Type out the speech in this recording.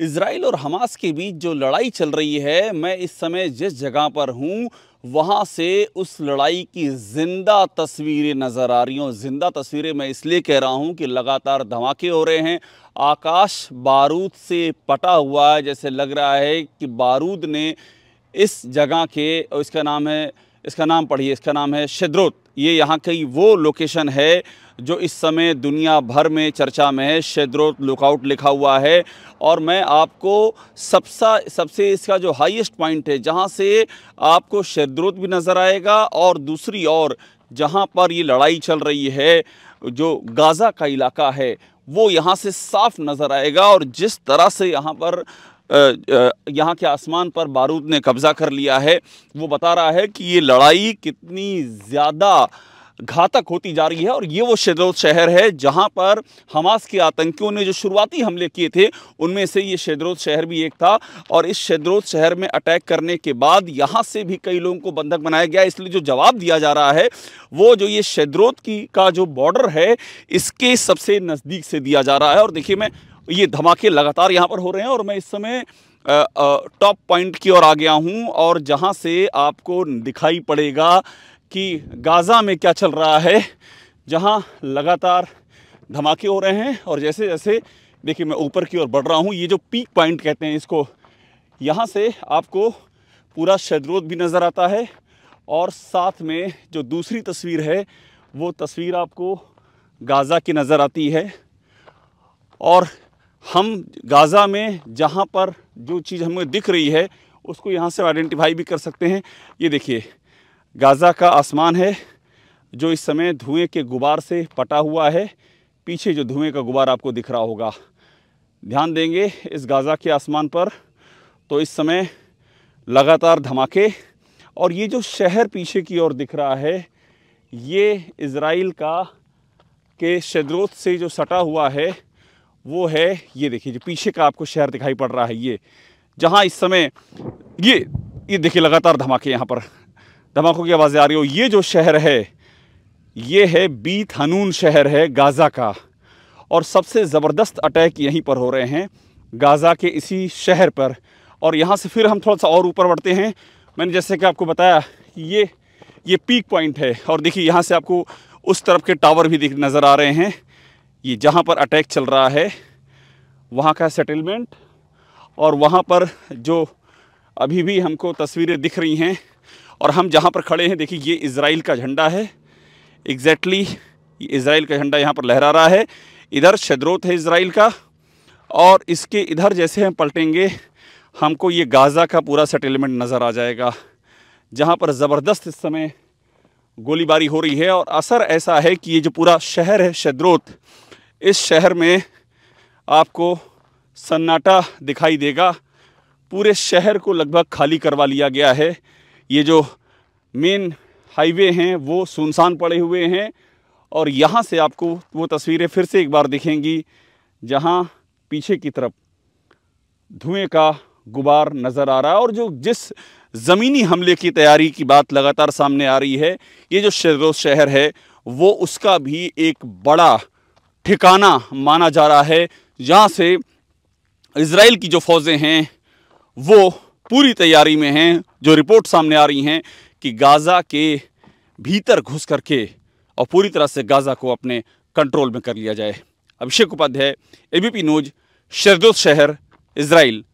Israel और Hamas के बीच जो लड़ाई चल रही है मैं इस समय जिस जगह पर हूँ वहाँ से उस लड़ाई की ज़िंदा तस्वीरें नज़र आ रही हूँ ज़िंदा तस्वीरें मैं इसलिए कह रहा हूँ कि लगातार धमाके हो रहे हैं आकाश बारूद से पटा हुआ है जैसे लग रहा है कि बारूद ने इस जगह के इसका नाम है इसका नाम पढ़िए इसका नाम है शिद्रोत ये यहाँ की वो लोकेशन है जो इस समय दुनिया भर में चर्चा में है शेद्रोत लुकआउट लिखा हुआ है और मैं आपको सबसे सबसे इसका जो हाईएस्ट पॉइंट है जहाँ से आपको शेद्रोत भी नज़र आएगा और दूसरी ओर जहाँ पर ये लड़ाई चल रही है जो गाज़ा का इलाका है वो यहाँ से साफ नज़र आएगा और जिस तरह से यहाँ पर यहाँ के आसमान पर बारूद ने कब्ज़ा कर लिया है वो बता रहा है कि ये लड़ाई कितनी ज़्यादा घातक होती जा रही है और ये वो शदोद शहर है जहाँ पर हमास के आतंकियों ने जो शुरुआती हमले किए थे उनमें से ये शदरोद शहर भी एक था और इस शदरोद शहर में अटैक करने के बाद यहाँ से भी कई लोगों को बंधक बनाया गया इसलिए जो जवाब दिया जा रहा है वो जो ये शदरोद की का जो बॉर्डर है इसके सबसे नज़दीक से दिया जा रहा है और देखिए मैं ये धमाके लगातार यहाँ पर हो रहे हैं और मैं इस समय टॉप पॉइंट की ओर आ गया हूँ और जहाँ से आपको दिखाई पड़ेगा कि गाज़ा में क्या चल रहा है जहाँ लगातार धमाके हो रहे हैं और जैसे जैसे देखिए मैं ऊपर की ओर बढ़ रहा हूँ ये जो पीक पॉइंट कहते हैं इसको यहाँ से आपको पूरा शदरोद भी नज़र आता है और साथ में जो दूसरी तस्वीर है वो तस्वीर आपको गाज़ा की नज़र आती है और हम गाज़ा में जहाँ पर जो चीज़ हमें दिख रही है उसको यहाँ से आइडेंटिफाई भी कर सकते हैं ये देखिए गाज़ा का आसमान है जो इस समय धुएं के गुबार से पटा हुआ है पीछे जो धुएं का गुबार आपको दिख रहा होगा ध्यान देंगे इस गाज़ा के आसमान पर तो इस समय लगातार धमाके और ये जो शहर पीछे की ओर दिख रहा है ये इसराइल का के शद्रोत से जो सटा हुआ है वो है ये देखिए जो पीछे का आपको शहर दिखाई पड़ रहा है ये जहाँ इस समय ये ये देखिए लगातार धमाके यहाँ पर धमाकों की आवाज़ें आ रही हो ये जो शहर है ये है बी हनून शहर है गाज़ा का और सबसे ज़बरदस्त अटैक यहीं पर हो रहे हैं गाज़ा के इसी शहर पर और यहाँ से फिर हम थोड़ा सा और ऊपर बढ़ते हैं मैंने जैसे कि आपको बताया ये ये पीक पॉइंट है और देखिए यहाँ से आपको उस तरफ के टावर भी दिख नज़र आ रहे हैं ये जहाँ पर अटैक चल रहा है वहाँ का सेटलमेंट और वहाँ पर जो अभी भी हमको तस्वीरें दिख रही हैं और हम जहाँ पर खड़े हैं देखिए ये इसराइल का झंडा है एग्जैक्टली exactly इसराइल का झंडा यहाँ पर लहरा रहा है इधर शद्रोत है इसराइल का और इसके इधर जैसे हम पलटेंगे हमको ये गाज़ा का पूरा सेटलमेंट नज़र आ जाएगा जहाँ पर ज़बरदस्त इस समय गोलीबारी हो रही है और असर ऐसा है कि ये जो पूरा शहर है शद्रोत इस शहर में आपको सन्नाटा दिखाई देगा पूरे शहर को लगभग खाली करवा लिया गया है ये जो मेन हाईवे हैं वो सुनसान पड़े हुए हैं और यहाँ से आपको वो तस्वीरें फिर से एक बार दिखेंगी जहाँ पीछे की तरफ धुएं का गुबार नज़र आ रहा है और जो जिस ज़मीनी हमले की तैयारी की बात लगातार सामने आ रही है ये जो शहर शहर है वो उसका भी एक बड़ा ठिकाना माना जा रहा है जहाँ से इसराइल की जो फौजें हैं वो पूरी तैयारी में हैं जो रिपोर्ट सामने आ रही हैं कि गाज़ा के भीतर घुस करके और पूरी तरह से गाज़ा को अपने कंट्रोल में कर लिया जाए अभिषेक उपाध्याय एबीपी न्यूज शहर इसराइल